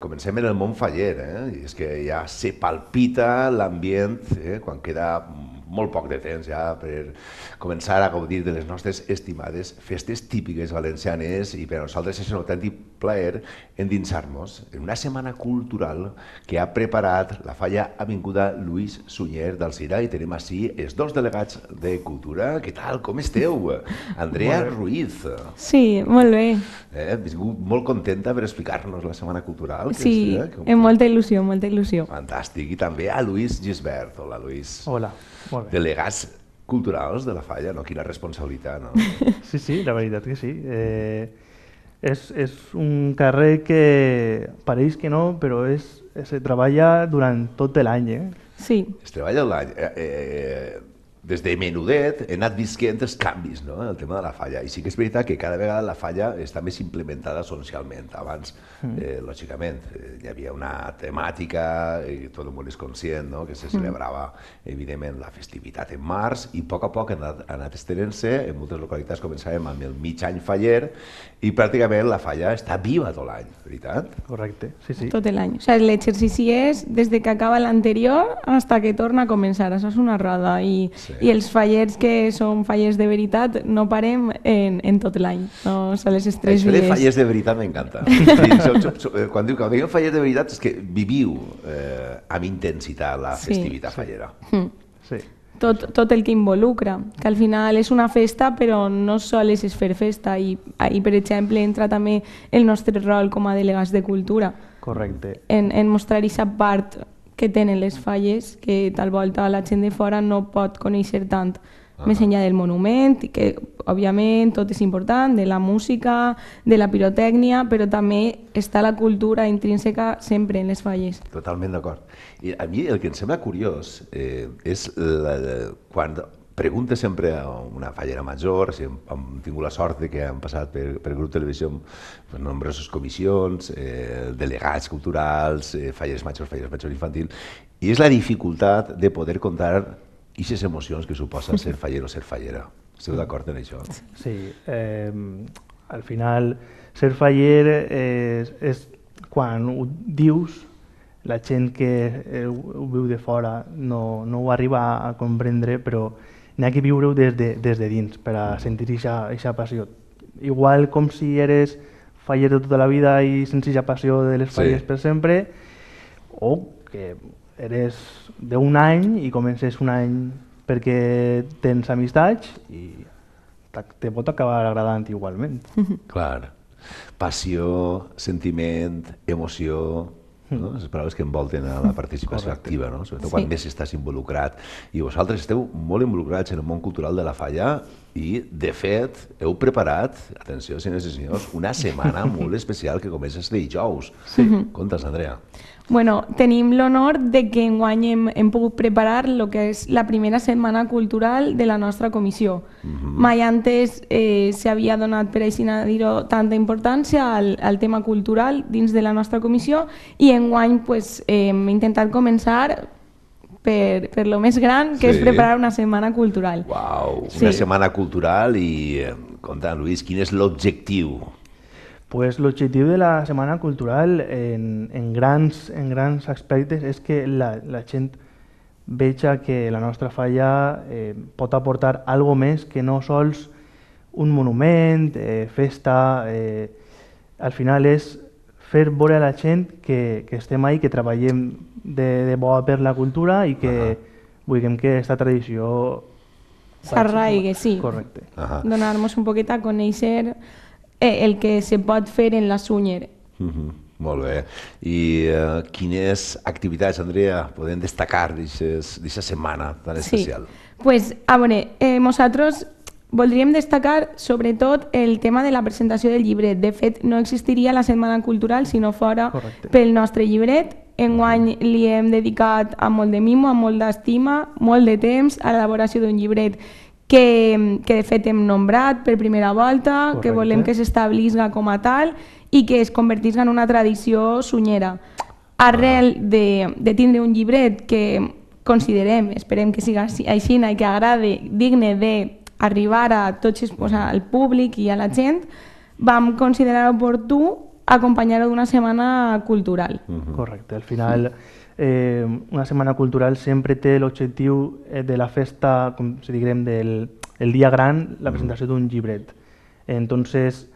Comencem en el món faller, eh? I és que ja se palpita l'ambient eh? quan queda molt poc de temps ja per començar a gaudir de les nostres estimades festes típiques valencianes i per a nosaltres és un autèntic plaer endinsar-nos en una setmana cultural que ha preparat la falla avinguda Lluís Sunyer Cira i tenim així els dos delegats de Cultura. Què tal? Com esteu? Andrea Ruiz. Sí, molt bé. Eh, vingut molt contenta per explicar-nos la setmana cultural. Que sí, és, eh? Com... amb molta il·lusió, molta il·lusió. Fantàstic. I també a Lluís Gisbert. Hola, Lluís. Hola, molt bé. Delegats culturals de la falla, no? Quina responsabilitat, no? Sí, sí, la veritat que sí. Eh, és, és un carrer que pareix que no, però és, es treballa durant tot l'any. Eh? Sí. Es treballa l'any. Eh, eh, eh des de menudet he anat visquent els canvis, no?, el tema de la falla. I sí que és veritat que cada vegada la falla està més implementada socialment. Abans, hmm. eh, lògicament, eh, hi havia una temàtica, eh, i tot el món és conscient, no?, que se hmm. celebrava, evidentment, la festivitat en març, i a poc a poc ha anat, ha anat estenent-se, en moltes localitats començàvem amb el mig any faller, i pràcticament la falla està viva tot l'any, veritat? Correcte, sí, sí. Tot l'any. O sigui, l'exercici és des de que acaba l'anterior fins que torna a començar. Això és una roda i... Sí. I els fallers que són fallers de veritat no parem en, en tot l'any. No? Són les estrès Això de fallers de veritat m'encanta. Eh, quan, diu, quan diu fallers de veritat és que viviu eh, amb intensitat la festivitat sí. fallera. Hmm. Sí. Tot, tot el que involucra, que al final és una festa però no sols és fer festa i, i per exemple entra també el nostre rol com a delegats de cultura. Correcte. En, en mostrar aquesta part que tenen les falles que tal volta la gent de fora no pot conèixer tant. Ah. Més enllà del monument, que òbviament tot és important, de la música, de la pirotècnia, però també està la cultura intrínseca sempre en les falles. Totalment d'acord. I a mi el que em sembla curiós eh, és la, quan pregunta sempre a una fallera major, si hem, hem tingut la sort de que han passat per, per grup televisió en nombroses comissions, eh, delegats culturals, eh, falleres majors, falleres majors infantil, i és la dificultat de poder contar aquestes emocions que suposa ser faller o ser fallera. Esteu d'acord en això? Sí, eh, al final ser faller és, és quan ho dius la gent que eh, ho viu de fora no, no ho arriba a comprendre, però n'hi ha que viure-ho des, de, des de dins per a sentir aquesta passió. Igual com si eres faller de tota la vida i sense aquesta passió de les falles sí. per sempre, o que eres d'un any i comences un any perquè tens amistats i te pot acabar agradant igualment. Clar. Passió, sentiment, emoció, no? Mm. les paraules que envolten a la participació Correcte. activa, no? sobretot sí. quan més estàs involucrat. I vosaltres esteu molt involucrats en el món cultural de la falla i, de fet, heu preparat, atenció, senyors i senyors, una setmana molt especial que comença este dijous. Sí. Mm-hmm. Contes, Andrea. Bueno, tenim l'honor de que enguany hem, hem pogut preparar el que és la primera setmana cultural de la nostra comissió. Uh mm-hmm. -huh. Mai antes eh, s'havia donat, per així dir-ho, tanta importància al, al tema cultural dins de la nostra comissió i enguany pues, eh, hem intentat començar per, per lo més gran, que sí. és preparar una setmana cultural. Wow, sí. una setmana cultural i, eh, compte, Lluís, quin és l'objectiu? Pues l'objectiu de la Setmana Cultural en, en, grans, en grans aspectes és que la, la gent veja que la nostra falla eh, pot aportar algo més que no sols un monument, eh, festa... Eh, al final és fer veure a la gent que, que estem ahí, que treballem de, de bo per la cultura i que uh -huh. vulguem que aquesta tradició s'arraigue, sí. Correcte. Uh -huh. Donar-nos un poquet a conèixer eh, el que se pot fer en la Súñer. Uh mhm, -huh. Molt bé. I uh, quines activitats, Andrea, podem destacar d'aquesta setmana tan especial? Sí. Pues, a veure, eh, nosaltres Voldríem destacar, sobretot, el tema de la presentació del llibret. De fet, no existiria la Setmana Cultural si no fora Correcte. pel nostre llibret. Enguany li hem dedicat a molt de mimo, a molt d'estima, molt de temps a l'elaboració d'un llibret que, que de fet hem nombrat per primera volta, Correcte. que volem que s'establisca com a tal i que es convertisca en una tradició sunyera. Arrel ah. de, de tindre un llibret que considerem, esperem que siga així i que agrade, digne de arribar a tot o sigui, al públic i a la gent, vam considerar oportú acompanyar-ho d'una setmana cultural. Uh -huh. Correcte, al final eh, una setmana cultural sempre té l'objectiu eh, de la festa, com si diguem, del el dia gran, la presentació d'un llibret. Entonces,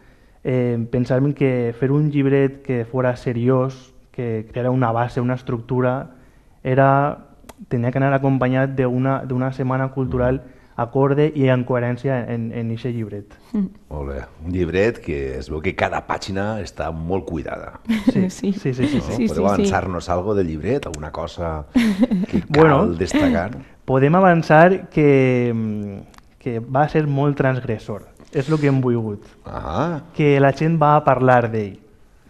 eh, pensàvem que fer un llibret que fora seriós, que creara una base, una estructura, era, tenia que anar acompanyat d'una setmana cultural uh -huh acorde i en coherència en, en aquest llibret. Mm. Molt bé, un llibret que es veu que cada pàgina està molt cuidada. Sí, sí, sí. sí, sí, no? sí Podeu sí, avançar-nos sí. algo del llibret, alguna cosa que cal bueno, destacar? Podem avançar que, mm, que va ser molt transgressor, és el que hem volgut. Ah. Que la gent va parlar d'ell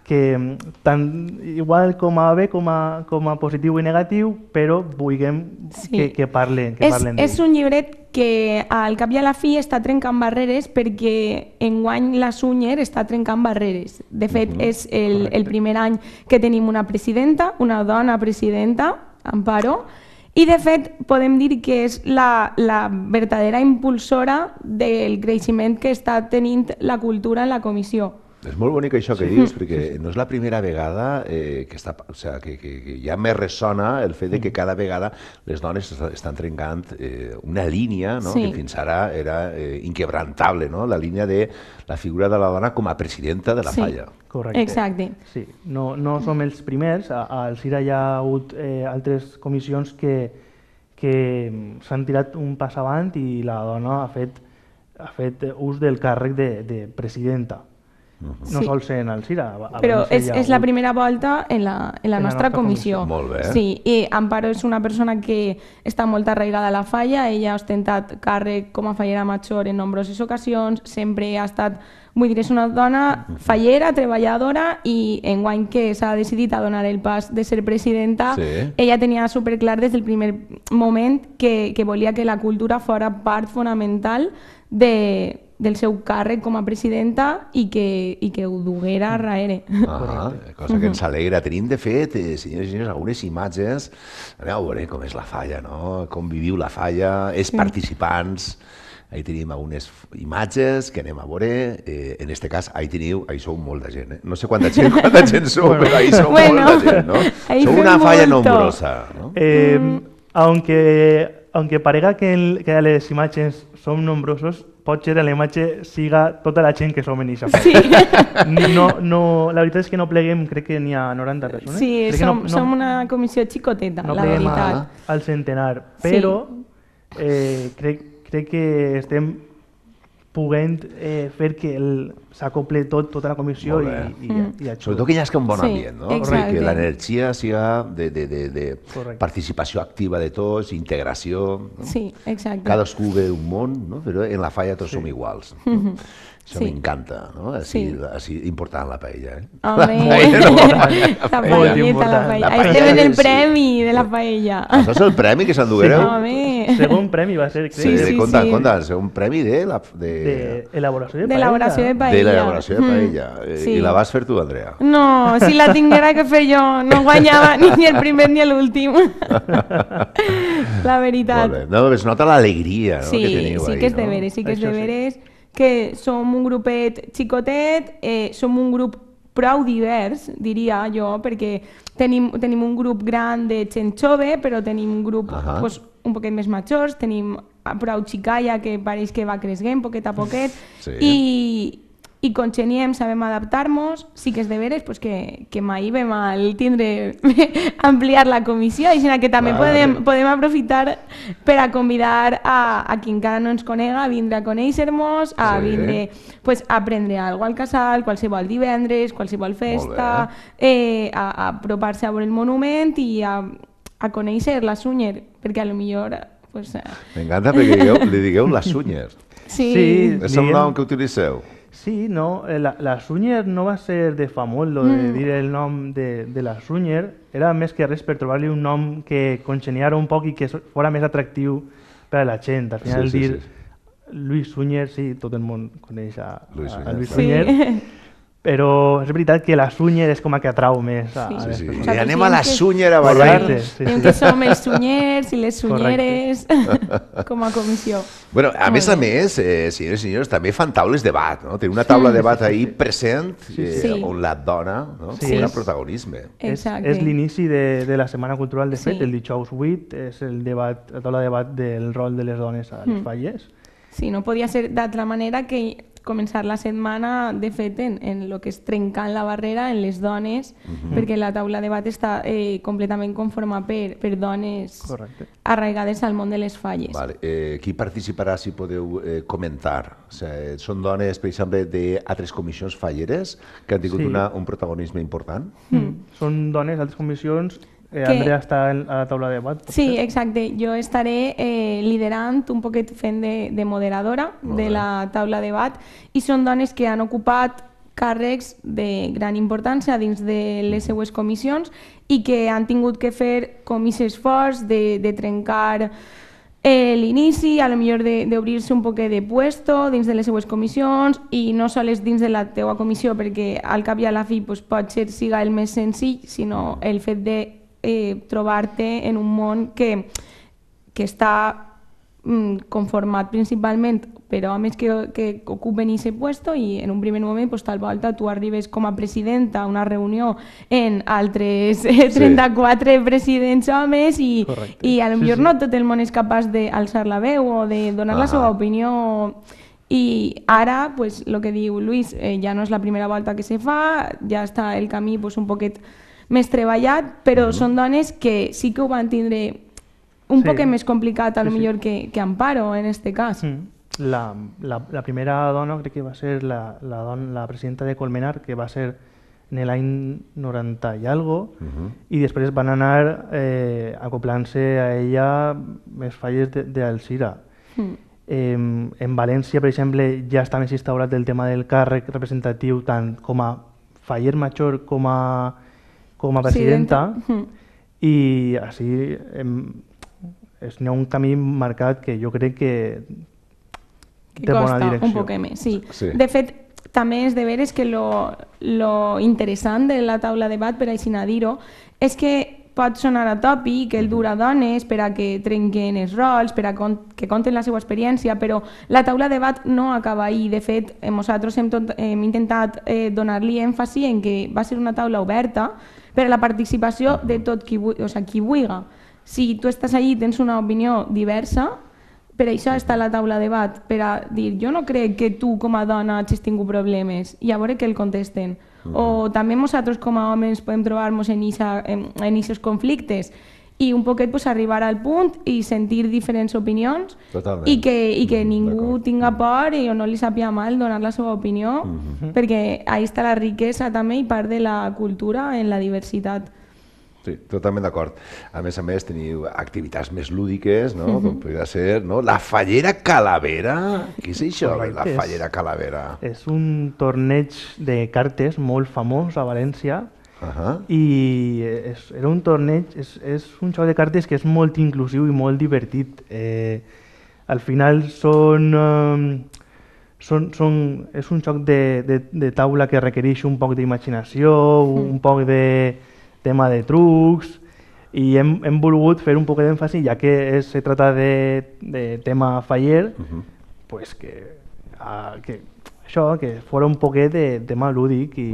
que mm, tant igual com a bé com a, com a positiu i negatiu, però vulguem sí. que, que parlen. Que és, parlen és un llibret que al cap i a la fi està trencant barreres perquè enguany la Sunyer està trencant barreres. De fet, mm -hmm. és el, Correcte. el primer any que tenim una presidenta, una dona presidenta, Amparo, i de fet podem dir que és la, la verdadera impulsora del creixement que està tenint la cultura en la comissió. És molt bonic això que dius, perquè no és la primera vegada eh, que, està, o sea, que, que, que ja me ressona el fet de que mm. cada vegada les dones estan trencant eh, una línia no? sí. que fins ara era eh, inquebrantable, no? la línia de la figura de la dona com a presidenta de la sí. falla. Correcte. Exacte. Sí. No, no som els primers, a, a hi ha hagut eh, altres comissions que, que s'han tirat un pas avant i la dona ha fet, ha fet ús del càrrec de, de presidenta no sí. sol ser en el CIRA. Però és, és la primera volta en la, en la, en nostra, la nostra comissió. comissió. Molt bé. Sí, i Amparo és una persona que està molt arraigada a la falla, ella ha ostentat càrrec com a fallera major en nombroses ocasions, sempre ha estat Vull dir, és una dona fallera, treballadora i en guany que s'ha decidit a donar el pas de ser presidenta, sí. ella tenia superclar des del primer moment que, que volia que la cultura fora part fonamental de, del seu càrrec com a presidenta i que, i que ho duguera a raere. Ah, cosa que ens alegra. Tenim, de fet, eh, senyors i senyors, algunes imatges. a veure com és la falla, no? Com viviu la falla, els sí. participants... Ahí tenim algunes imatges que anem a veure. Eh, en este cas, ahí teniu, ahí sou molta gent. Eh? No sé quanta gent, quanta gent sou, però ahí sou bueno, molta gent, no? Sou una falla molto. nombrosa, no? Eh, mm. aunque, aunque parega que, el, que les imatges som nombrosos, pot ser que la imatge siga tota la gent que som en aquesta Sí. No, no, la veritat és que no pleguem, crec que n'hi ha 90 eh, persones. Sí, crec som, no, no, som una comissió xicoteta, no la veritat. al centenar, però sí. eh, crec, crec que estem puguem eh, fer que s'acople tot, tota la comissió i, i, mm. i, i això. Sobretot que ja hagi que un bon sí, ambient, no? Exacte. Que l'energia siga de, de, de, de participació activa de tots, integració... No? Sí, exacte. Cadascú ve un món, no? però en la falla tots sí. som iguals. No? Mm -hmm. Això sí. m'encanta, no? Així, sí. així important la paella, eh? Home, la paella, no, la, paella. la paella. Estem en el premi sí. de la paella. Això ah, és el premi que s'enduguereu? Sí. Home. Segon premi va ser, crec. Sí, sí, compte, sí. compte, segon premi de... La, de... de elaboració de, de elaboració de paella. De l'elaboració de paella. Mm. Eh, sí. I la vas fer tu, Andrea? No, si la tinguera que fer jo, no guanyava ni el primer ni l'últim. la veritat. Molt bé. No, es nota l'alegria no, sí, que teniu Sí, ahí, que és de veres, sí que és de veres que som un grupet xicotet, eh, som un grup prou divers, diria jo, perquè tenim, tenim un grup gran de gent jove, però tenim un grup uh -huh. pues, un poquet més majors, tenim prou xicalla que pareix que va cresguent poquet a poquet, sí. i, i com geniem sabem adaptar-nos, sí que és de veres pues, que, que mai vam al tindre ampliar la comissió, així que també vale. podem, podem aprofitar per a convidar a, a qui encara no ens conega a vindre a conèixer-nos, a sí. vindre pues, a aprendre alguna al casal, qualsevol divendres, qualsevol festa, eh, a, a apropar-se a veure el monument i a, a conèixer la Sunyer, perquè a lo millor... Pues, eh, M'encanta perquè digueu, li digueu la Sunyer. Sí, sí és el nom que utilitzeu. Sí, no, eh, la, la Sunyer no va ser de molt, lo de mm. dir el nom de, de la Sunyer, era més que res per trobar-li un nom que congeniara un poc i que fora més atractiu per a la gent. Al final sí, sí, dir sí. Luis Sunyer, sí, tot el món coneix a Luis, a, a Luis Sunyer. Sí. però és veritat que la Sunyer és com a que atrau més. A, sí, ah, sí, sí. I anem a la Sunyer a ballar. Correcte, sí, sí. Diem que som els sunyers i les sunyeres com a comissió. Bueno, a més a més, eh, senyores i senyors, també fan taules de debat. No? Té una taula de debat sí, sí, ahir present sí. Eh, on la dona no? sí. un protagonisme. Exacte. És, és l'inici de, de la Setmana Cultural, de fet, sí. el dijous 8, és el debat, la taula de debat del rol de les dones a les mm. falles. Sí, no podia ser d'altra manera que començar la setmana, de fet, en, en lo que és trencant la barrera en les dones, uh -huh. perquè la taula de debat està eh, completament conforma per, per dones Correcte. arraigades al món de les falles. Vale. Eh, qui participarà, si podeu eh, comentar? O sea, eh, són dones, per exemple, d'altres comissions falleres que han tingut sí. una, un protagonisme important? Mm. mm. Són dones d'altres comissions Eh, Andrea està a la taula de debat. Sí, ser? exacte. Jo estaré eh, liderant, un poquet fent de, de moderadora de la taula de debat i són dones que han ocupat càrrecs de gran importància dins de les mm. seues comissions i que han tingut que fer com forts de, de trencar eh, l'inici, a lo millor d'obrir-se un poquet de puesto dins de les seues comissions i no sols dins de la teua comissió perquè al cap i a la fi pues, pot ser siga el més senzill, sinó el fet de eh, trobar-te en un món que, que està mm, conformat principalment per homes que, que ocupen aquest puesto i en un primer moment pues, tal volta tu arribes com a presidenta a una reunió en altres eh, sí. 34 presidents homes i, Correcte. i a lo millor sí, sí. no tot el món és capaç d'alçar la veu o de donar ah. la seva opinió i ara, pues, lo que diu Luis, eh, ja no és la primera volta que se fa, ja està el camí pues, un poquet més treballat, però mm. són dones que sí que ho van tindre un sí. poc més complicat, a lo sí, millor sí. que, que Amparo, en este cas. Mm. La, la, la primera dona crec que va ser la, la, don, la presidenta de Colmenar, que va ser en l'any 90 i algo, uh mhm. -huh. i després van anar eh, acoplant-se a ella més falles d'Alcira. Uh hmm. -huh. eh, en València, per exemple, ja està més instaurat el tema del càrrec representatiu tant com a faller major com a com a presidenta sí, i així hem, és, hi ha un camí marcat que jo crec que té costa bona direcció. un poc més, sí. sí. De fet, també és de veres que lo, lo interessant de la taula de debat, per així dir-ho, és que pot sonar que el dur a dones per a que trenquen els rols, per a que conten la seva experiència, però la taula de debat no acaba ahir. De fet, eh, nosaltres hem, tot, hem intentat eh, donar-li èmfasi en que va ser una taula oberta per a la participació de tot qui, o sigui, qui vulga. Si tu estàs allí tens una opinió diversa, per això està la taula de debat, per a dir jo no crec que tu com a dona hagis tingut problemes i a veure què el contesten. -huh. O també nosaltres com a homes podem trobar-nos en aquests conflictes i un poquet pues, arribar al punt i sentir diferents opinions Totalment. i que, i que ningú tinga por i o no li sàpiga mal donar la seva opinió, mm -hmm. perquè ahí està la riquesa també i part de la cultura en la diversitat. Sí, totalment d'acord. A més a més, teniu activitats més lúdiques, no? Mm -hmm. Com podria ser, no? La Fallera Calavera? Què és això, Correcte. la Fallera Calavera? És un torneig de cartes molt famós a València uh -huh. i és, era un torneig, és, és un joc de cartes que és molt inclusiu i molt divertit. Eh, al final són... Eh, són, són, és un joc de, de, de taula que requereix un poc d'imaginació, un mhm. un poc de, tema de trucs, i hem, hem volgut fer un poc d'èmfasi, ja que es, se trata de, de tema faller, uh -huh. pues que, a, ah, que això, que fora un poquet de tema lúdic i,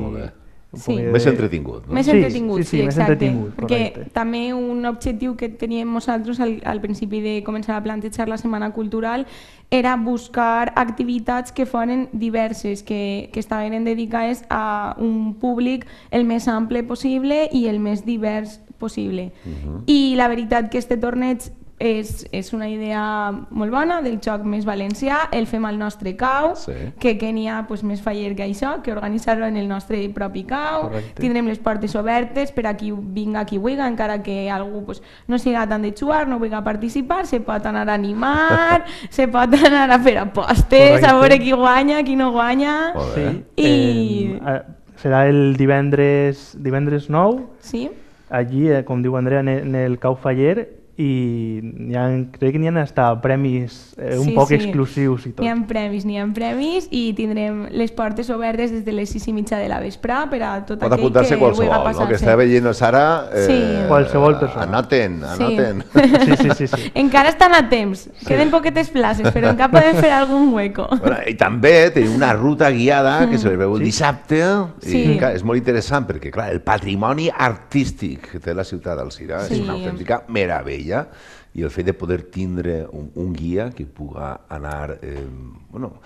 Sí. Poder... Més entretingut. No? Més entretingut, sí, sí, sí, sí exacte. Entretingut, correcte. Perquè també un objectiu que teníem nosaltres al, al principi de començar a plantejar la Setmana Cultural era buscar activitats que foren diverses, que, que estaven dedicades a un públic el més ample possible i el més divers possible. Uh mhm. -huh. I la veritat que este torneig és, és una idea molt bona del joc més valencià, el fem al nostre cau, sí. que, que n'hi ha pues, més faller que això, que organitzar lo en el nostre propi cau, Correcte. tindrem les portes obertes per a qui vinga qui vulga, encara que algú pues, no siga tan de jugar, no a participar, se pot anar a animar, se pot anar a fer apostes, Correcte. a veure qui guanya, qui no guanya... Sí. Eh, I... Eh, serà el divendres, divendres nou, sí. allí, eh, com diu Andrea, en el Cau Faller, i ha, crec que n'hi ha d'estar premis eh, un sí, poc sí. exclusius i tot. N'hi ha premis, n'hi ha premis i tindrem les portes obertes des de les 6 i mitja de la vespre per a tot Pot aquell que qualsevol, vulgui passar. El que està veient Sara, eh, sí. qualsevol persona. anar atent. Sí. sí, sí, sí, sí. Encara estan a temps, sí. queden poquetes places, però encara podem fer algun hueco. Bueno, I també té una ruta guiada que se veu el sí. dissabte sí. i clar, és molt interessant perquè clar, el patrimoni artístic que té la ciutat d'Alcira sí. és una autèntica meravella allà i el fet de poder tindre un, un guia que puga anar eh, bueno,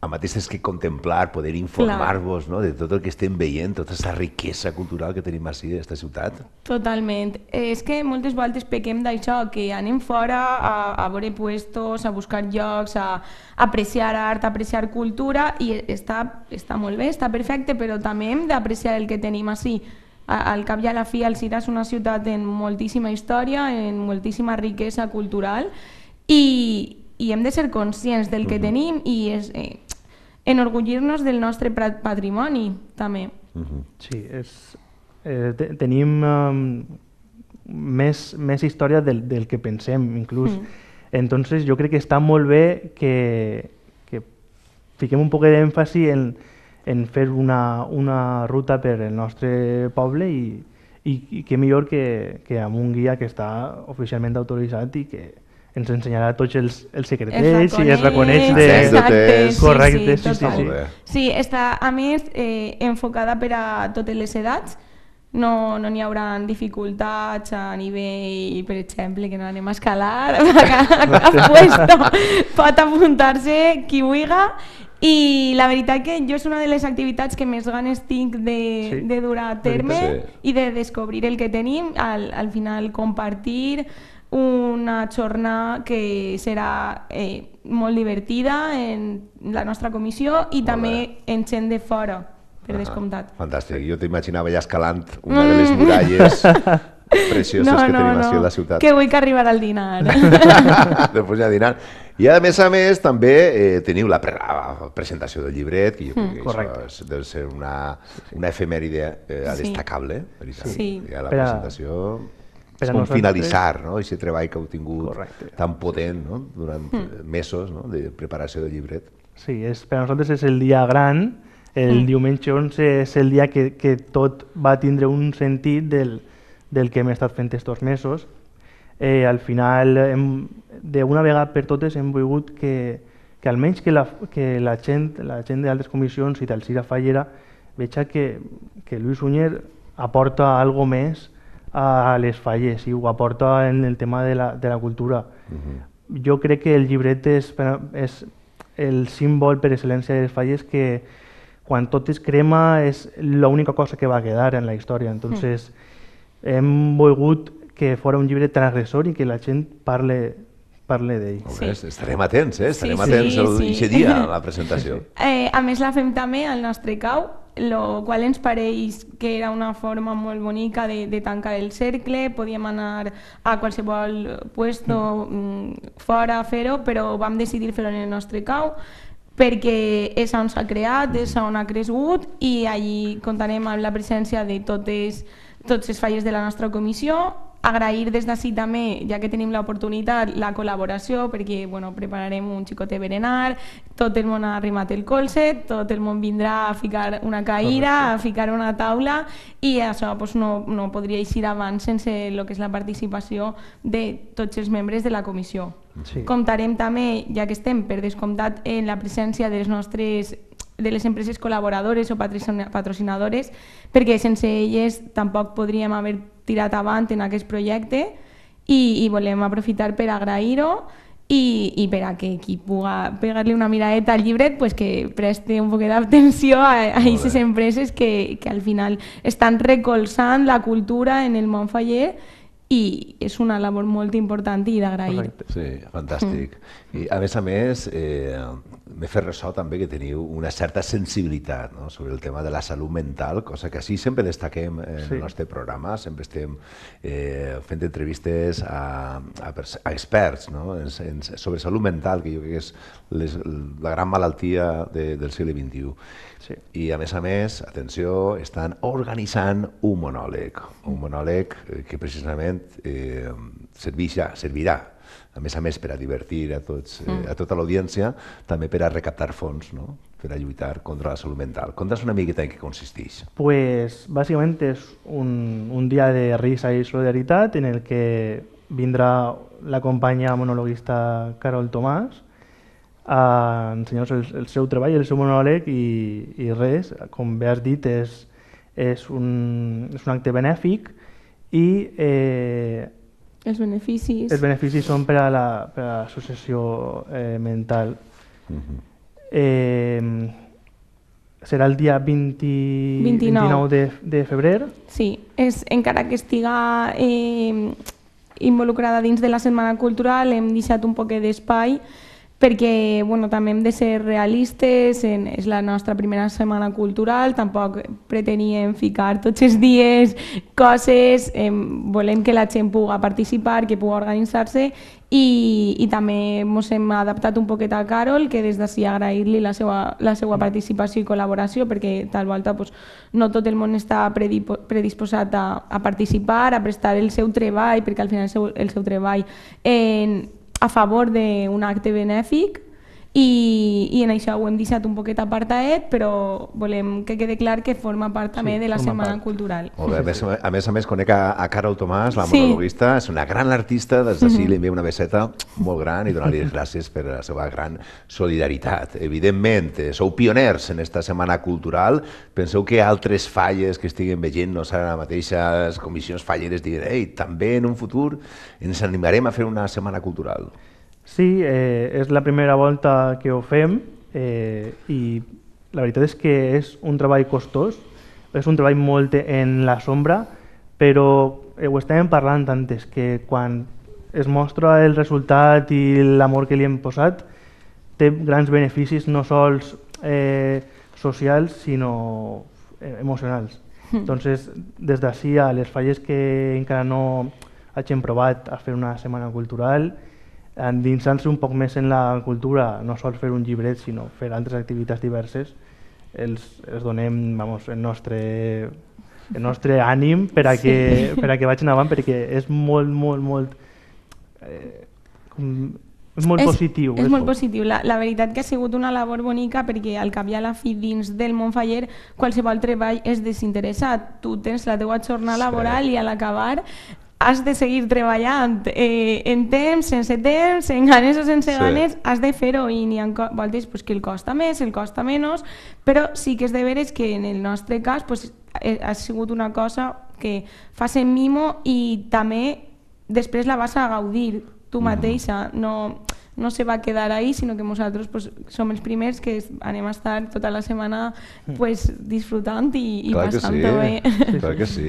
amb aquestes que contemplar, poder informar-vos no? de tot el que estem veient, tota aquesta riquesa cultural que tenim així, aquesta ciutat. Totalment. Eh, és que moltes voltes pequem d'això, que anem fora a, a veure puestos, a buscar llocs, a, a apreciar art, a apreciar cultura, i està, està molt bé, està perfecte, però també hem d'apreciar el que tenim així al cap i a la fi Cira és una ciutat amb moltíssima història, en moltíssima riquesa cultural i, i hem de ser conscients del que uh mhm. -huh. tenim i és, eh, enorgullir-nos del nostre patrimoni també. Uh mhm. -huh. Sí, és, eh, te tenim um, més, més història del, del que pensem inclús. Uh mm. -huh. Entonces jo crec que està molt bé que, que fiquem un poc d'èmfasi en, en fer una, una ruta per el nostre poble i, i, i què millor que, que amb un guia que està oficialment autoritzat i que ens ensenyarà tots els, els secretets i es reconeix de... sí, correcte, sí, sí, sí, sí. sí, està, a més, eh, enfocada per a totes les edats, no n'hi no haurà dificultats a nivell, per exemple, que no anem a escalar, a cap, puesto pot apuntar-se qui vulgui. i la veritat que jo és una de les activitats que més ganes tinc de, sí. de durar a terme sí. i de descobrir el que tenim, al, al final compartir una jornada que serà eh, molt divertida en la nostra comissió i molt també bé. en gent de fora per ah, descomptat. Fantàstic. Jo t'imaginava ja escalant una mm. de les mm. muralles precioses no, que tenim no. a la ciutat. Que vull que arribar al dinar. Després ja dinar. I a més a més també eh, teniu la, pre la presentació del llibret, que jo crec que mm. això és, deu ser una, una efemèride eh, sí. destacable. Eh, veritat. Sí. a la presentació per com finalitzar no? aquest treball que heu tingut Correcte. tan potent no? durant mm. mesos no? de preparació del llibret. Sí, és, per a nosaltres és el dia gran el mm. diumenge 11 és el dia que, que tot va tindre un sentit del, del que hem estat fent aquests mesos. Eh, al final, d'una vegada per totes, hem volgut que, que almenys que la, que la gent, la gent d'altres comissions i d'Alcira Fallera veja que, que Lluís Uñer aporta algo més a les falles i ho aporta en el tema de la, de la cultura. Uh mhm. -huh. Jo crec que el llibret és, és el símbol per excel·lència de les falles que, quan tot es crema és l'única cosa que va quedar en la història. Entonces, mm. hem volgut que fos un llibre transgressor i que la gent parle parle d'ell. Sí. Estarem atents, eh? Estarem sí, atents sí, el, sí. dia a la presentació. Eh, a més, la fem també al nostre cau, el qual ens pareix que era una forma molt bonica de, de tancar el cercle, podíem anar a qualsevol puesto mm. fora a fer-ho, però vam decidir fer-ho en el nostre cau perquè és on s'ha creat, és on ha crescut i allí comptarem amb la presència de totes, tots els falles de la nostra comissió agrair des d'ací també, ja que tenim l'oportunitat, la col·laboració, perquè bueno, prepararem un xicot de berenar, tot el món ha arrimat el colze, tot el món vindrà a ficar una caïra, a ficar una taula, i això pues, doncs, no, no podria eixir abans sense el que és la participació de tots els membres de la comissió. Sí. Comptarem també, ja que estem per descomptat, en la presència dels nostres de les empreses col·laboradores o patrocinadores, perquè sense elles tampoc podríem haver tirat avant en aquest projecte i, i volem aprofitar per agrair-ho i, i per a que qui puga pegar-li una miradeta al llibret pues que preste un poquet d'atenció a aquestes empreses que, que al final estan recolzant la cultura en el món faller i és una labor molt important i d'agrair. Sí, fantàstic. Mm. I a més a més, eh, m'he fet ressò també que teniu una certa sensibilitat no? sobre el tema de la salut mental, cosa que sí, sempre destaquem en sí. el nostre programa, sempre estem eh, fent entrevistes a, a, a experts no? en, en, sobre salut mental, que jo crec que és les, la gran malaltia de, del segle XXI. Sí. I a més a més, atenció, estan organitzant un monòleg, un monòleg eh, que precisament evidentment, eh, servirà, servirà a més a més per a divertir a, tots, eh, mm. a tota l'audiència, també per a recaptar fons, no? per a lluitar contra la salut mental. Contes una miqueta en què consisteix. Pues, bàsicament és un, un dia de risa i solidaritat en el que vindrà la companya monologuista Carol Tomàs a ensenyar-nos el, el seu treball, el seu monòleg i, i res, com bé has dit, és, és, un, és un acte benèfic i eh, els beneficis els beneficis són per a la, per a la successió eh, mental uh -huh. eh, serà el dia 20, 29, 29 de, de febrer sí, és, encara que estiga eh, involucrada dins de la Setmana Cultural hem deixat un poquet d'espai perquè bueno, també hem de ser realistes, en, és la nostra primera setmana cultural, tampoc preteníem ficar tots els dies coses, em, volem que la gent pugui participar, que pugui organitzar-se i, i també ens hem adaptat un poquet a Carol, que des d'ací agrair-li la, seva, la seva participació i col·laboració, perquè tal volta pues, no tot el món està predisposat a, a participar, a prestar el seu treball, perquè al final el seu, el seu treball eh, a favor de un acte benéfico i, i en això ho hem deixat un poquet apartat, però volem que quede clar que forma part també sí, de la Setmana part. Cultural. Molt bé, a més a més, a més conec a, a Carol Tomàs, la sí. monologuista, és una gran artista, des d'ací li mhm. envia una beseta molt gran i donar-li les gràcies per la seva gran solidaritat. Evidentment, eh, sou pioners en aquesta Setmana Cultural, penseu que altres falles que estiguen veient no seran eh, les mateixes comissions falleres diuen, ei, també en un futur ens animarem a fer una Setmana Cultural. Sí, eh, és la primera volta que ho fem eh, i la veritat és que és un treball costós, és un treball molt en la sombra, però eh, ho estàvem parlant antes, que quan es mostra el resultat i l'amor que li hem posat, té grans beneficis no sols eh, socials, sinó eh, emocionals. Mm. Entonces, des d'ací a les falles que encara no hagin provat a fer una setmana cultural, endinsant-se un poc més en la cultura, no sols fer un llibret, sinó fer altres activitats diverses, els, els donem vamos, el, nostre, el nostre ànim per a, que, sí. per a que vagin avant, perquè és molt, molt, molt... Eh, com, és molt és, positiu. És, és molt positiu. La, la veritat que ha sigut una labor bonica perquè al cap i a la fi dins del Montfaller qualsevol treball és desinteressat. Tu tens la teua jornada sí. laboral i a l'acabar has de seguir treballant eh, en temps, sense temps, en ganes o sense sí. ganes, has de fer-ho i n'hi ha voltes pues, que el costa més, el costa menys, però sí que és de veres que en el nostre cas pues, eh, ha sigut una cosa que fa ser mimo i també després la vas a gaudir tu mm-hmm. mateixa, no no se va a quedar ahí, sino que nosotros pues, som els primers que anem a estar tota la setmana mm. pues, disfrutant i, i passant-ho sí. bé. Claro que sí,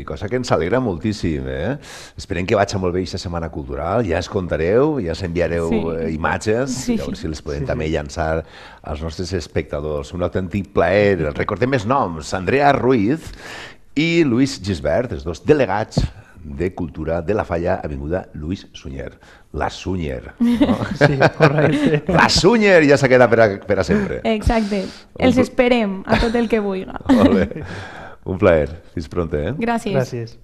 i cosa que ens alegra moltíssim. Eh? Esperem que vaya molt bé aquesta setmana cultural, ja ens contareu, ja os enviareu sí. Eh, imatges, sí. a si les podem sí. també llançar als nostres espectadors. Un autèntic plaer. Recordem els noms, Andrea Ruiz i Luis Gisbert, els dos delegats de Cultura de la Falla, avinguda Lluís Sunyer. La Sunyer. No? Sí, correcte. La Sunyer ja s'ha quedat per a, per a sempre. Exacte. Els esperem a tot el que vulgui. Molt bé. Un plaer. Fins pronta, Eh? Gràcies. Gràcies.